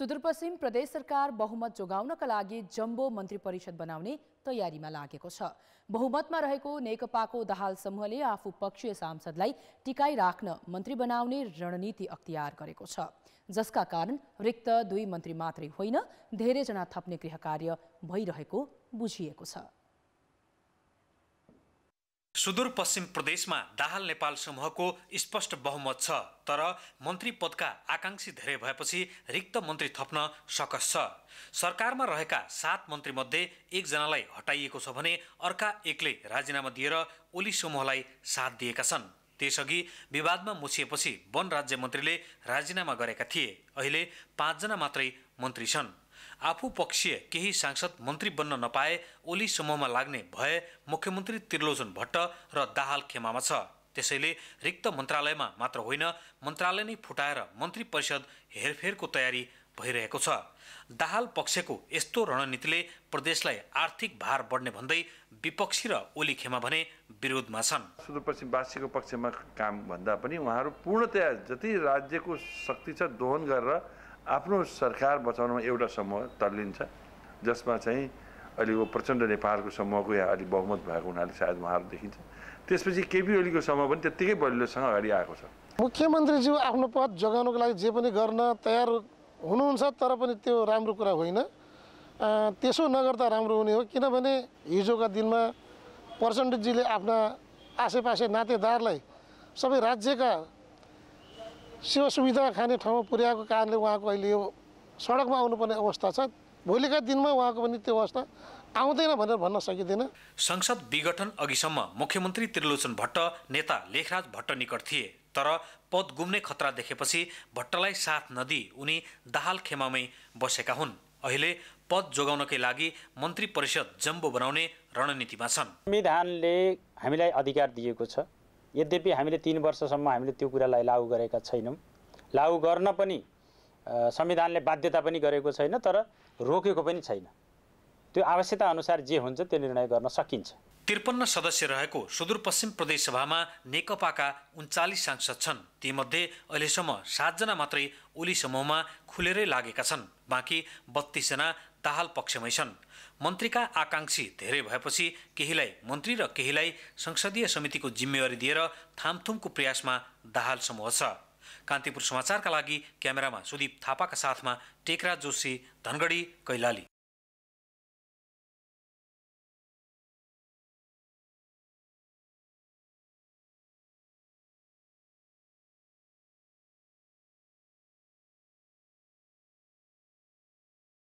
सुदूरपश्चिम प्रदेश सरकार बहुमत जोगाउनका लागि जम्बो मन्त्री परिषद बनाउने तयारीमा लागेको छ बहुमतमा रहेको नेकपाको दहाल समूहले आफू पक्षीय सांसदलाई राख्न मन्त्री बनाउने रणनीति अख्तियार गरेको छ जसका कारण रिक्त दुई मन्त्री मात्रै होइन धेरैजना थप्ने गृह कार्य भइरहेको बुझिएको छ सुदूरपश्चिम प्रदेशमा दाहाल नेपाल समूहको स्पष्ट बहुमत छ तर मन्त्री पदका आकाङ्क्षी धेरै भएपछि रिक्त मन्त्री थप्न सकस छ सरकारमा रहेका सात मन्त्रीमध्ये एकजनालाई हटाइएको छ भने अर्का एकले राजीनामा दिएर ओली समूहलाई साथ दिएका छन् त्यसअघि विवादमा मुछिएपछि वन राज्य मन्त्रीले राजीनामा गरेका थिए अहिले पाँचजना मात्रै मन्त्री छन् आफू पक्षीय केही सांसद मन्त्री बन्न नपाए ओली समूहमा लाग्ने भए मुख्यमन्त्री त्रिलोचन भट्ट र दाहाल खेमामा छ त्यसैले रिक्त मन्त्रालयमा मात्र होइन मन्त्रालय नै फुटाएर मन्त्री परिषद हेरफेरको तयारी भइरहेको छ दाहाल पक्षको यस्तो रणनीतिले प्रदेशलाई आर्थिक भार बढ्ने भन्दै विपक्षी र ओली खेमा भने विरोधमा छन् सुदूरपश्चिमवासीको पक्षमा काम भन्दा पनि उहाँहरू पूर्णतया जति राज्यको शक्ति छ दोहन गरेर आफ्नो सरकार बचाउनमा एउटा समूह तल्लिन्छ जसमा चाहिँ अहिले ऊ प्रचण्ड नेपालको समूहको या अलिक बहुमत भएको हुनाले सायद उहाँहरू देखिन्छ त्यसपछि केपी ओलीको समूह पनि त्यत्तिकै बलियोसँग अगाडि आएको छ मुख्यमन्त्रीज्यू आफ्नो पद जोगाउनको लागि जे पनि गर्न तयार हुनुहुन्छ तर पनि त्यो राम्रो कुरा होइन त्यसो नगर्दा राम्रो हुने हो किनभने हिजोका दिनमा प्रचण्डजीले आफ्ना आसेपासे नातेदारलाई सबै राज्यका सेवा सुविधा खाने ठाउँमा पुर्याएको कारणले उहाँको अहिले यो सडकमा आउनुपर्ने अवस्था छ भोलिका दिनमा उहाँको पनि त्यो अवस्था आउँदैन भनेर भन्न सकिँदैन संसद विघटन अघिसम्म मुख्यमन्त्री त्रिलोचन भट्ट नेता लेखराज भट्ट निकट थिए तर पद गुम्ने खतरा देखेपछि भट्टलाई साथ नदिई उनी दाहाल खेमामै बसेका हुन् अहिले पद जोगाउनकै लागि मन्त्री परिषद जम्बो बनाउने रणनीतिमा छन् संविधानले हामीलाई अधिकार दिएको छ यद्यपि हामीले तिन वर्षसम्म हामीले त्यो कुरालाई लागू गरेका छैनौँ लागू गर्न पनि संविधानले बाध्यता पनि गरेको छैन तर रोकेको पनि छैन त्यो आवश्यकता अनुसार जे हुन्छ त्यो निर्णय गर्न सकिन्छ त्रिपन्न सदस्य रहेको सुदूरपश्चिम प्रदेशसभामा नेकपाका उन्चालिस सांसद छन् तीमध्ये अहिलेसम्म सातजना मात्रै ओली समूहमा खुलेरै लागेका छन् बाँकी बत्तीसजना दाहाल पक्षमै छन् मन्त्रीका आकाङ्क्षी धेरै भएपछि केहीलाई मन्त्री र केहीलाई संसदीय समितिको जिम्मेवारी दिएर थामथुमको प्रयासमा दाहाल समूह छ कान्तिपुर समाचारका लागि क्यामेरामा सुदीप थापाका साथमा टेकरा जोशी धनगढी कैलाली